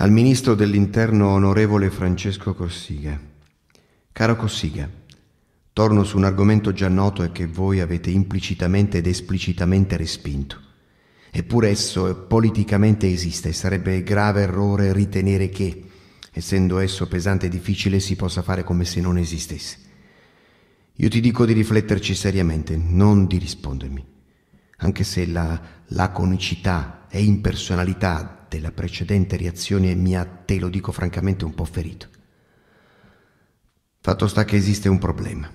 al ministro dell'Interno onorevole Francesco Cossiga. Caro Cossiga, torno su un argomento già noto e che voi avete implicitamente ed esplicitamente respinto. Eppure esso politicamente esiste e sarebbe grave errore ritenere che, essendo esso pesante e difficile, si possa fare come se non esistesse. Io ti dico di rifletterci seriamente, non di rispondermi, anche se la laconicità e impersonalità della precedente reazione mi ha, te lo dico francamente, un po' ferito. Fatto sta che esiste un problema,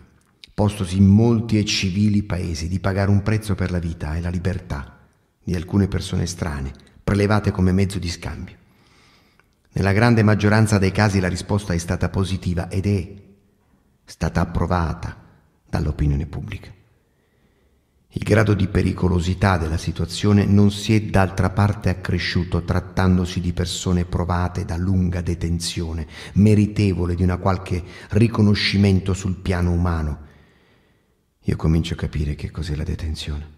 postosi in molti e civili paesi, di pagare un prezzo per la vita e la libertà di alcune persone strane, prelevate come mezzo di scambio. Nella grande maggioranza dei casi la risposta è stata positiva ed è stata approvata dall'opinione pubblica. Il grado di pericolosità della situazione non si è d'altra parte accresciuto trattandosi di persone provate da lunga detenzione, meritevole di una qualche riconoscimento sul piano umano. Io comincio a capire che cos'è la detenzione.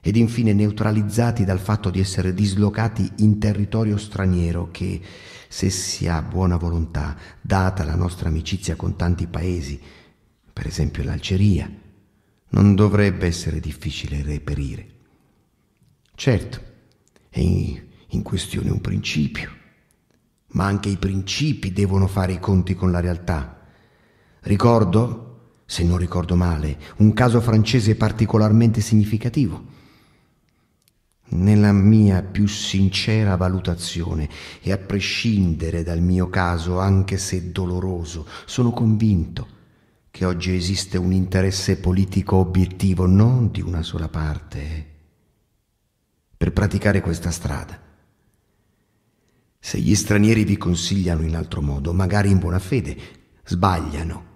Ed infine neutralizzati dal fatto di essere dislocati in territorio straniero che, se si ha buona volontà, data la nostra amicizia con tanti paesi, per esempio l'Algeria, non dovrebbe essere difficile reperire. Certo, è in questione un principio, ma anche i principi devono fare i conti con la realtà. Ricordo, se non ricordo male, un caso francese particolarmente significativo. Nella mia più sincera valutazione, e a prescindere dal mio caso, anche se doloroso, sono convinto che oggi esiste un interesse politico obiettivo non di una sola parte per praticare questa strada. Se gli stranieri vi consigliano in altro modo, magari in buona fede, sbagliano.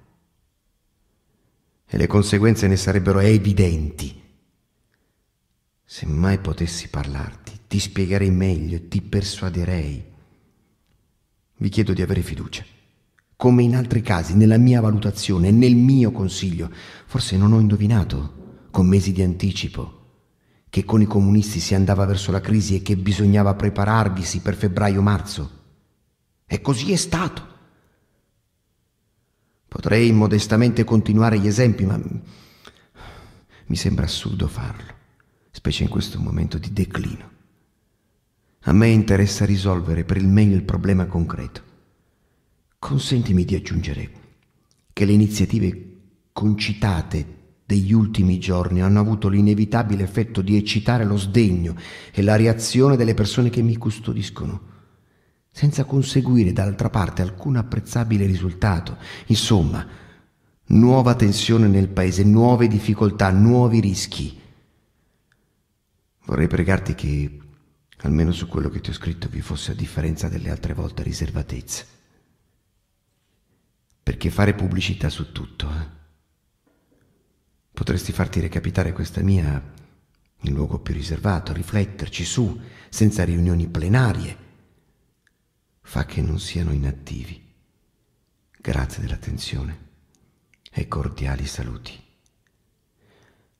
E le conseguenze ne sarebbero evidenti. Se mai potessi parlarti, ti spiegherei meglio, ti persuaderei. Vi chiedo di avere fiducia come in altri casi, nella mia valutazione, nel mio consiglio. Forse non ho indovinato, con mesi di anticipo, che con i comunisti si andava verso la crisi e che bisognava prepararvisi per febbraio-marzo. E così è stato. Potrei modestamente continuare gli esempi, ma mi sembra assurdo farlo, specie in questo momento di declino. A me interessa risolvere per il meglio il problema concreto Consentimi di aggiungere che le iniziative concitate degli ultimi giorni hanno avuto l'inevitabile effetto di eccitare lo sdegno e la reazione delle persone che mi custodiscono, senza conseguire d'altra parte alcun apprezzabile risultato. Insomma, nuova tensione nel paese, nuove difficoltà, nuovi rischi. Vorrei pregarti che, almeno su quello che ti ho scritto, vi fosse a differenza delle altre volte riservatezza. Perché fare pubblicità su tutto. Eh? Potresti farti recapitare questa mia in luogo più riservato, rifletterci su, senza riunioni plenarie. Fa che non siano inattivi. Grazie dell'attenzione e cordiali saluti.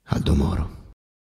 Aldo Moro.